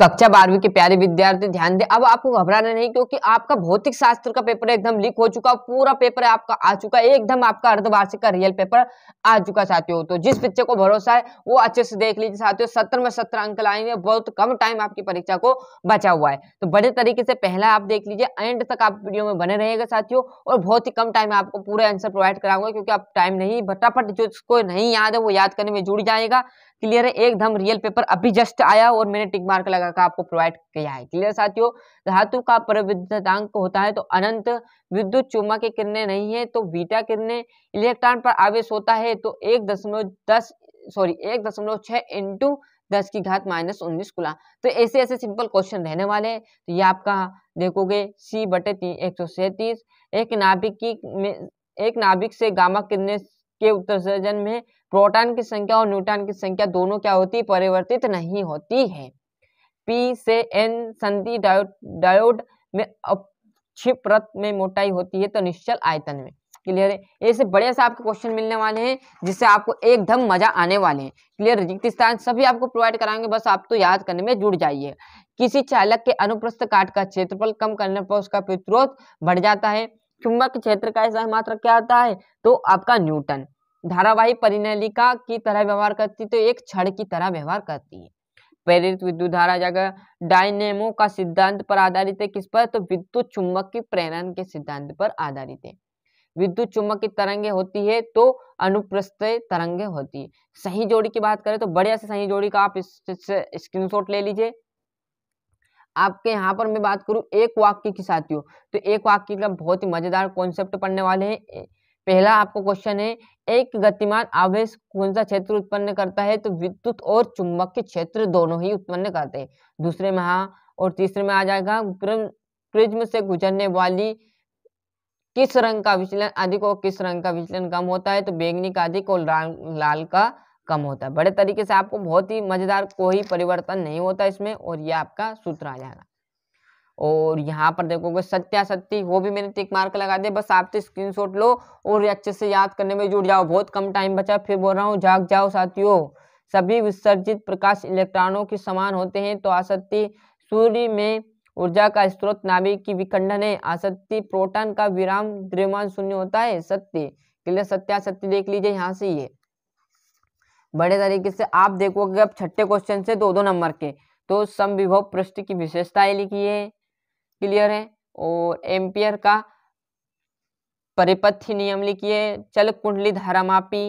कक्षा बारहवीं के प्यारे विद्यार्थी ध्यान दें अब आपको घबराना नहीं क्योंकि आपका भौतिक शास्त्र का पेपर एकदम लीक हो चुका पूरा पेपर आपका आ चुका है एकदम आपका अर्धवार्षिक का रियल पेपर आ चुका साथियों तो जिस बच्चे को भरोसा है वो अच्छे से देख लीजिए साथियों सत्तर में सत्तर अंक लाएंगे बहुत कम टाइम आपकी परीक्षा को बचा हुआ है तो बड़े तरीके से पहला आप देख लीजिए एंड तक आप वीडियो में बने रहेगा साथियों और बहुत ही कम टाइम आपको पूरे आंसर प्रोवाइड कराऊंगा क्योंकि आप टाइम नहीं फटाफट जो उसको नहीं याद है वो याद करने में जुड़ जाएगा क्लियर है एकदम रियल पेपर अभी जस्ट आया और मैंने टिक मार्क लगाकर आपको प्रोवाइड किया है क्लियर साथियों धातु का प्रविद्युतांक होता है तो अनंत विद्युत चुम्बक के किरने नहीं है तो बीटा किरने इलेक्ट्रॉन पर आवेश होता है तो एक दशमलव दस सॉरी एक दशमलव छह इंटू दस की घात माइनस उन्नीस खुला तो ऐसे ऐसे सिंपल क्वेश्चन रहने वाले हैं तो ये आपका देखोगे सी बटे तीन एक सौ सैतीस एक नाभिक की एक नाभिक से गामा किरने के उत्सर्जन में प्रोटॉन की संख्या और न्यूट्रॉन की संख्या दोनों क्या होती परिवर्तित नहीं होती है पी से एन संधि डायोड डायोड में क्षिप में मोटाई होती है तो निश्चल आयतन में क्लियर है ऐसे बढ़िया से आपके क्वेश्चन मिलने वाले हैं जिससे आपको एकदम मजा आने वाले हैं क्लियर रिक्त स्थान सभी आपको प्रोवाइड कराएंगे बस आप तो याद करने में जुड़ जाइए किसी चालक के अनुप्रस्थ काट का क्षेत्रफल कम करने पर उसका प्रतिरोध बढ़ जाता है चुंबक क्षेत्र का ऐसा मात्र क्या आता है तो आपका न्यूटन धारावाही परिनलिका की तरह व्यवहार करती तो एक छड़ की तरह व्यवहार करती है प्रेरित विद्युत धारा जगह डायनेमो का सिद्धांत पर आधारित है किस पर तो विद्युत चुंबक की प्रेरण के सिद्धांत पर आधारित है विद्युत चुंबक की तरंगे होती है तो अनुप्रस्थ तरंगे होती है सही जोड़ी की बात करें तो बढ़िया से सही जोड़ी का आप स्क्रीनशॉट ले लीजिए आपके यहाँ पर मैं बात करूँ एक वाक्य की साथियों तो एक वाक्य का बहुत ही मजेदार कॉन्सेप्ट पढ़ने वाले हैं पहला आपको क्वेश्चन है एक गतिमान आवेश कौन सा क्षेत्र उत्पन्न करता है तो विद्युत और चुंबक के क्षेत्र दोनों ही उत्पन्न करते हैं दूसरे में हाँ और तीसरे में आ जाएगा प्रिज्म से गुजरने वाली किस रंग का विचलन अधिक और किस रंग का विचलन कम होता है तो बैंगनी का अधिक और लाल लाल का कम होता है बड़े तरीके से आपको बहुत ही मजेदार कोई परिवर्तन नहीं होता इसमें और यह आपका सूत्र आ जाएगा और यहाँ पर देखोगे सत्या सत्य वो भी मैंने टिक मार्क लगा दिया बस आप तो स्क्रीन लो और अच्छे से याद करने में जुड़ जाओ बहुत कम टाइम बचा फिर बोल रहा हूँ जाग जाओ साथियों सभी विसर्जित प्रकाश इलेक्ट्रॉनों के समान होते हैं तो आसक्ति सूर्य में ऊर्जा का स्रोत नाभिक की विखंडन है आसक्ति प्रोटॉन का विराम द्रव्यमान शून्य होता है सत्य क्लियर सत्या सत्य देख लीजिए यहाँ से ये बड़े तरीके से आप देखोगे अब छठे क्वेश्चन से दो दो नंबर के तो सम विभव पृष्ठ की विशेषताएं लिखी है क्लियर है और एम्पियर का परिपथ्य नियम लिखिए चल कुंडली धारा मापी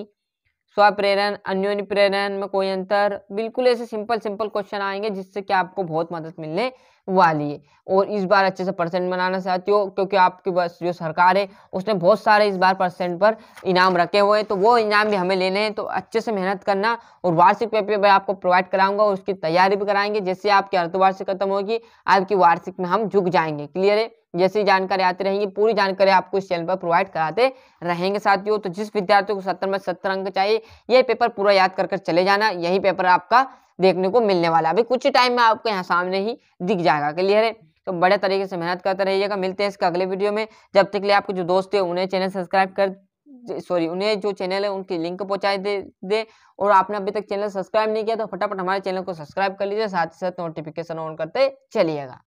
स्वप्रेरण अन्योन्य प्रेरण में कोई अंतर बिल्कुल ऐसे सिंपल सिंपल क्वेश्चन आएंगे जिससे कि आपको बहुत मदद मिलने वाली है और इस बार अच्छे से परसेंट बनाना चाहती हो क्योंकि आपकी बस जो सरकार है उसने बहुत सारे इस बार परसेंट पर इनाम रखे हुए हैं तो वो इनाम भी हमें लेने हैं तो अच्छे से मेहनत करना और वार्षिक पेपर भी आपको प्रोवाइड कराऊंगा और उसकी तैयारी भी कराएंगे जैसे आपकी अर्धवार्षिक खत्म होगी आपकी वार्षिक में हम झुक जाएंगे क्लियर है जैसी जानकारी आती रहेंगी पूरी जानकारी आपको इस चैनल पर प्रोवाइड कराते रहेंगे साथियों तो जिस विद्यार्थियों को सत्तर में सत्तर अंक चाहिए ये पेपर पूरा याद कर चले जाना यही पेपर आपका देखने को मिलने वाला अभी कुछ टाइम में आपको यहाँ सामने ही दिख जाएगा क्लियर है तो बड़े तरीके से मेहनत करते रहिएगा मिलते हैं इसका अगले वीडियो में जब तक लिए आपके जो दोस्त है उन्हें चैनल सब्सक्राइब कर सॉरी उन्हें जो चैनल है उनकी लिंक पहुंचा दे दे और आपने अभी तक चैनल सब्सक्राइब नहीं किया तो फटाफट हमारे चैनल को सब्सक्राइब कर लीजिए साथ ही साथ नोटिफिकेशन ऑन करते चलिएगा